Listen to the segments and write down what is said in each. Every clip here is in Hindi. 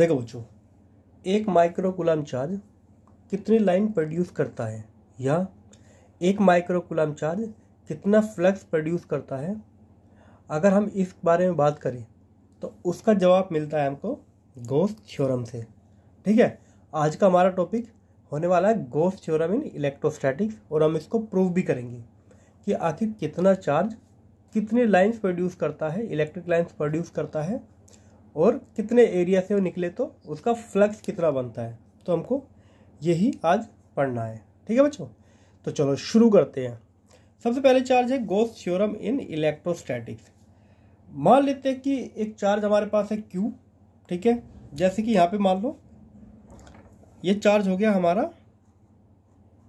देखो बच्चों एक माइक्रो गुलाम चार्ज कितनी लाइन प्रोड्यूस करता है या एक माइक्रो गुलाम चार्ज कितना फ्लक्स प्रोड्यूस करता है अगर हम इस बारे में बात करें तो उसका जवाब मिलता है हमको गोस थ्योरम से ठीक है आज का हमारा टॉपिक होने वाला है गोस थ्योरम इन इलेक्ट्रोस्टैटिक्स और हम इसको प्रूव भी करेंगे कि आखिर कितना चार्ज कितनी लाइन्स प्रोड्यूस करता है इलेक्ट्रिक लाइन्स प्रोड्यूस करता है और कितने एरिया से वो निकले तो उसका फ्लक्स कितना बनता है तो हमको यही आज पढ़ना है ठीक है बच्चों तो चलो शुरू करते हैं सबसे पहले चार्ज है गोस थ्योरम इन इलेक्ट्रोस्टैटिक्स मान लेते हैं कि एक चार्ज हमारे पास है क्यू ठीक है जैसे कि यहाँ पे मान लो ये चार्ज हो गया हमारा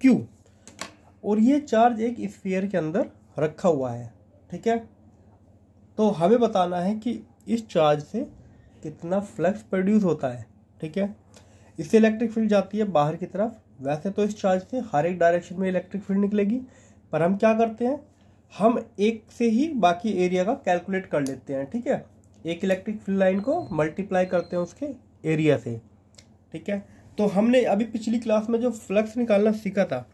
क्यू और ये चार्ज एक स्पेयर के अंदर रखा हुआ है ठीक है तो हमें बताना है कि इस चार्ज से कितना फ्लक्स प्रोड्यूस होता है ठीक है इससे इलेक्ट्रिक फील्ड जाती है बाहर की तरफ वैसे तो इस चार्ज से हर एक डायरेक्शन में इलेक्ट्रिक फील्ड निकलेगी पर हम क्या करते हैं हम एक से ही बाकी एरिया का कैलकुलेट कर लेते हैं ठीक है एक इलेक्ट्रिक फील्ड लाइन को मल्टीप्लाई करते हैं उसके एरिया से ठीक है तो हमने अभी पिछली क्लास में जो फ्लक्स निकालना सीखा था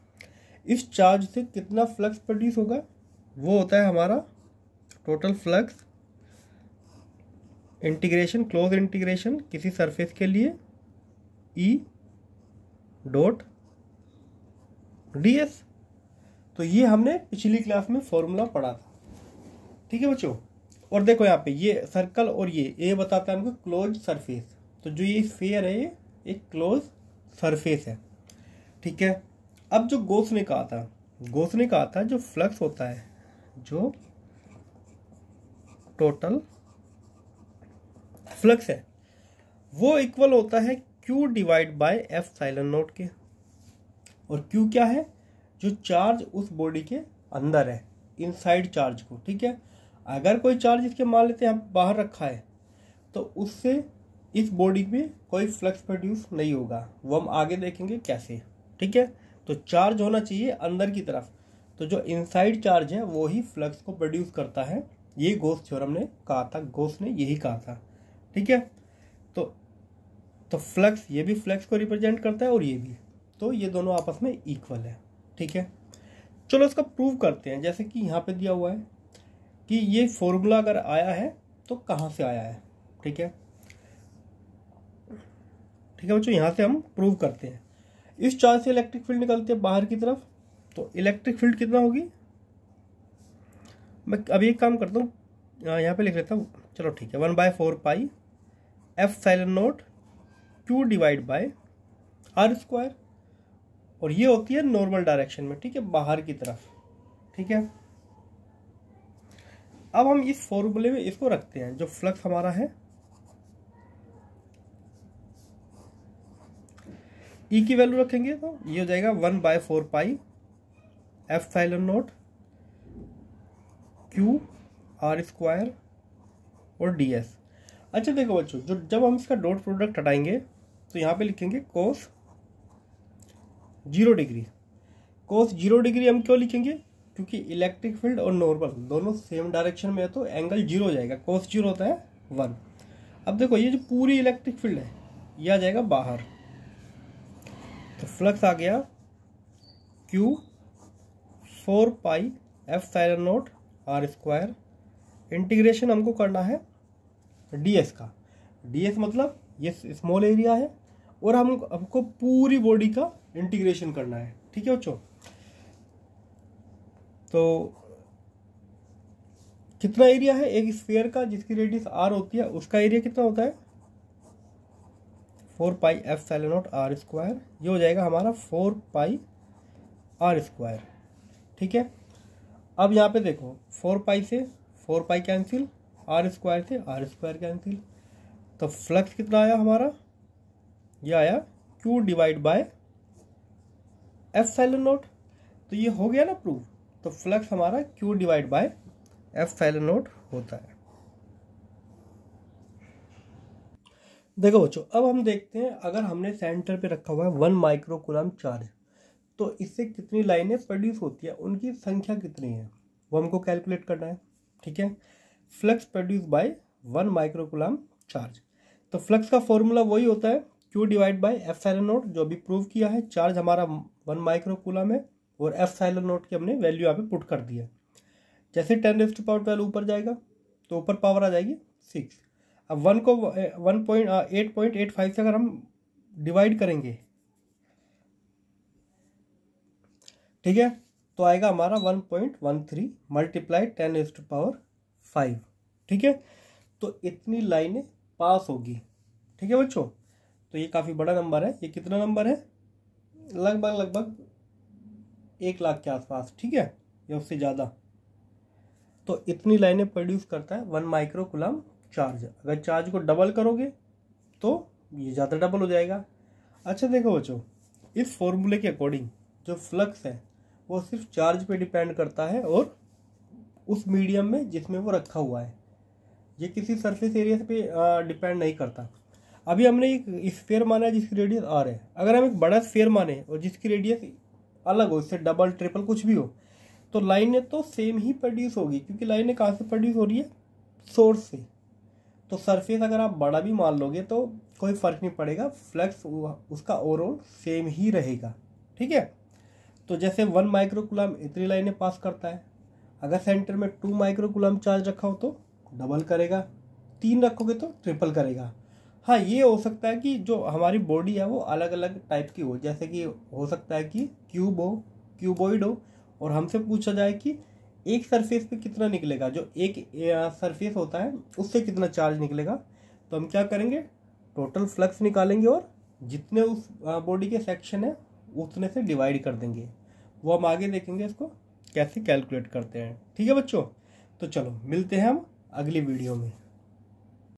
इस चार्ज से कितना फ्लक्स प्रोड्यूस होगा वो होता है हमारा total flux integration close integration किसी सरफेस के लिए ई डॉट डी एस तो ये हमने पिछली क्लास में फॉर्मूला पढ़ा था ठीक है बच्चों और देखो यहाँ पे ये सर्कल और ये ए बताता है हमको क्लोज सरफेस तो जो ये स्फेयर है ये एक क्लोज सरफेस है ठीक है अब जो गोस ने कहा था गोस ने कहा था जो फ्लक्स होता है जो टोटल फ्लक्स है वो इक्वल होता है Q divide by epsilon naught के और क्यू क्या है जो चार्ज उस बॉडी के अंदर है इनसाइड चार्ज को ठीक है अगर कोई चार्ज इसके मान लेते हैं हम बाहर रखा है तो उससे इस बॉडी में कोई फ्लक्स प्रोड्यूस नहीं होगा वो हम आगे देखेंगे कैसे ठीक है तो चार्ज होना चाहिए अंदर की तरफ तो जो इनसाइड चार्ज है वो ही फ्लक्स को प्रोड्यूस करता है ये गोस थ्योरम ने कहा था गोस ने यही कहा था ठीक है तो तो फ्लक्स ये भी फ्लक्स को रिप्रेजेंट करता है और ये भी तो ये दोनों आपस में इक्वल है ठीक है चलो इसका प्रूव करते हैं जैसे कि यहाँ पे दिया हुआ है कि ये फॉर्मूला अगर आया है तो कहाँ से आया है ठीक है ठीक है बच्चों यहाँ से हम प्रूव करते हैं इस चार्ज से इलेक्ट्रिक फील्ड निकलती है बाहर की तरफ तो इलेक्ट्रिक फील्ड कितना होगी मैं अभी एक काम करता हूँ यहाँ पे लिख लेता हूँ चलो ठीक है one by four pi epsilon naught Q divide by R square और ये होती है नॉर्मल डायरेक्शन में ठीक है बाहर की तरफ ठीक है अब हम इस फॉर्मूले में इसको रखते हैं जो फ्लक्स हमारा है ई e की वैल्यू रखेंगे तो ये हो जाएगा one by four pi epsilon naught Q R square और डी एस अच्छा देखो बच्चों जो जब हम इसका डॉट प्रोडक्ट हटाएंगे तो यहाँ पे लिखेंगे cos zero degree cos zero degree हम क्यों लिखेंगे क्योंकि इलेक्ट्रिक फील्ड और नॉर्मल दोनों सेम डायरेक्शन में है तो एंगल जीरो हो जाएगा कोस जीरो होता है वन अब देखो ये जो पूरी इलेक्ट्रिक फील्ड है यह आ जाएगा बाहर तो फ्लक्स आ गया Q four pi epsilon naught R square integration हमको करना है डीएस का डीएस मतलब ये स्मॉल एरिया है और हम हमको पूरी बॉडी का इंटीग्रेशन करना है ठीक है बच्चों तो कितना एरिया है एक स्फीयर का जिसकी रेडियस आर होती है उसका एरिया कितना होता है four pi epsilon naught R square ये हो जाएगा हमारा फोर पाई आर स्क्वायर ठीक है अब यहाँ पे देखो फोर पाई से four pi cancel R square थे आर स्क्वायर कैंसिल तो फ्लक्स कितना आया हमारा ये आया Q divide by epsilon naught तो ये हो गया ना प्रूफ तो फ्लक्स हमारा Q divide by epsilon naught होता है देखो बच्चों अब हम देखते हैं अगर हमने सेंटर पे रखा हुआ है वन माइक्रोकुलम चार्ज तो इससे कितनी लाइनें प्रोड्यूस होती है उनकी संख्या कितनी है वो हमको कैलकुलेट करना है ठीक है flux produce by one microcoulomb charge तो फ्लक्स का फॉर्मूला वही होता है क्यू डिवाइड बाय एफ नोट जो अभी प्रूव किया है चार्ज हमारा वन माइक्रोकुलम है और एफ नोट की हमने वैल्यू यहाँ पे पुट कर दिया है जैसे टेन रेस्ट पावर ट्वेल्व ऊपर जाएगा तो ऊपर पावर आ जाएगी सिक्स अब वन को one point eight point eight five से अगर हम डिवाइड करेंगे ठीक है तो आएगा हमारा one point one three multiply ten raised power five ठीक है तो इतनी लाइनें पास होगी ठीक है बच्चों तो ये काफ़ी बड़ा नंबर है ये कितना नंबर है लगभग लगभग एक लाख के आसपास ठीक है या उससे ज़्यादा तो इतनी लाइनें प्रोड्यूस करता है वन कुलम चार्ज अगर चार्ज को डबल करोगे तो ये ज़्यादा डबल हो जाएगा अच्छा देखो बच्चों इस फॉर्मूले के अकॉर्डिंग जो फ्लक्स है वो सिर्फ चार्ज पे डिपेंड करता है और उस मीडियम में जिसमें वो रखा हुआ है ये किसी सरफेस एरिया पे डिपेंड नहीं करता अभी हमने एक स्फेयर माना है जिसकी रेडियस आर है अगर हम एक बड़ा स्फेयर माने और जिसकी रेडियस अलग हो इससे डबल ट्रिपल कुछ भी हो तो लाइनें तो सेम ही प्रोड्यूस होगी क्योंकि लाइनें कहाँ से प्रोड्यूस हो रही है सोर्स से तो सरफेस अगर आप बड़ा भी मान लोगे तो कोई फ़र्क नहीं पड़ेगा फ्लक्स उसका ओवरऑल सेम ही रहेगा ठीक है तो जैसे वन माइक्रोकुलम इतनी लाइनें पास करता है अगर सेंटर में टू माइक्रो चार्ज रखा हो तो डबल करेगा तीन रखोगे तो ट्रिपल करेगा हाँ ये हो सकता है कि जो हमारी बॉडी है वो अलग अलग टाइप की हो जैसे कि हो सकता है कि क्यूब हो क्यूबॉइड हो और हमसे पूछा जाए कि एक सरफेस पे कितना निकलेगा जो एक सरफेस होता है उससे कितना चार्ज निकलेगा तो हम क्या करेंगे टोटल फ्लक्स निकालेंगे और जितने उस बॉडी के सेक्शन है उतने से डिवाइड कर देंगे वो हम आगे देखेंगे इसको कैसे कैलकुलेट करते हैं ठीक है बच्चों तो चलो मिलते हैं हम अगली वीडियो में